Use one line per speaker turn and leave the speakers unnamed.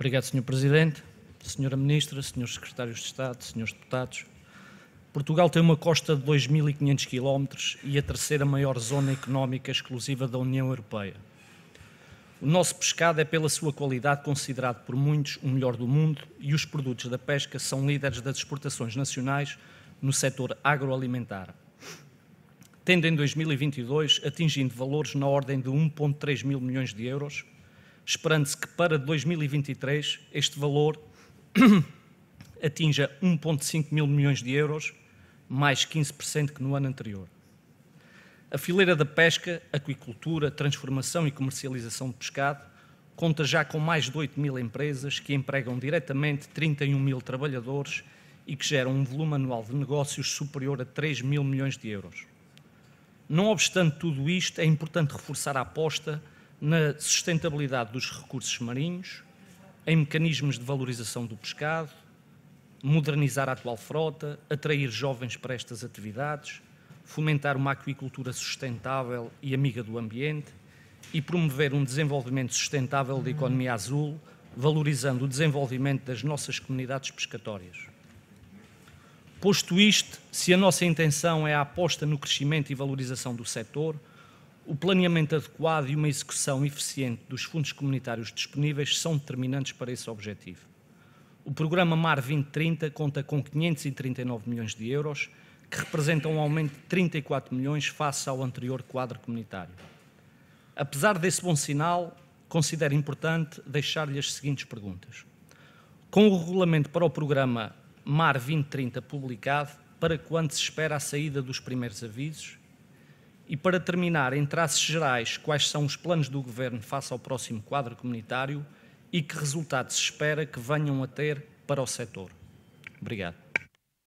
Obrigado, Sr. Presidente, Sra. Ministra, Srs. Secretários de Estado, Srs. Deputados. Portugal tem uma costa de 2.500 quilómetros e a terceira maior zona económica exclusiva da União Europeia. O nosso pescado é, pela sua qualidade, considerado por muitos o melhor do mundo e os produtos da pesca são líderes das exportações nacionais no setor agroalimentar, tendo em 2022 atingido valores na ordem de 1,3 mil milhões de euros esperando-se que para 2023 este valor atinja 1,5 mil milhões de euros, mais 15% que no ano anterior. A fileira da pesca, aquicultura, transformação e comercialização de pescado conta já com mais de 8 mil empresas que empregam diretamente 31 mil trabalhadores e que geram um volume anual de negócios superior a 3 mil milhões de euros. Não obstante tudo isto, é importante reforçar a aposta na sustentabilidade dos recursos marinhos, em mecanismos de valorização do pescado, modernizar a atual frota, atrair jovens para estas atividades, fomentar uma aquicultura sustentável e amiga do ambiente e promover um desenvolvimento sustentável da economia azul, valorizando o desenvolvimento das nossas comunidades pescatórias. Posto isto, se a nossa intenção é a aposta no crescimento e valorização do setor, o planeamento adequado e uma execução eficiente dos fundos comunitários disponíveis são determinantes para esse objetivo. O programa MAR 2030 conta com 539 milhões de euros, que representam um aumento de 34 milhões face ao anterior quadro comunitário. Apesar desse bom sinal, considero importante deixar-lhe as seguintes perguntas. Com o regulamento para o programa MAR 2030 publicado, para quando se espera a saída dos primeiros avisos e para terminar, em traços gerais, quais são os planos do Governo face ao próximo quadro comunitário e que resultados se espera que venham a ter para o setor? Obrigado.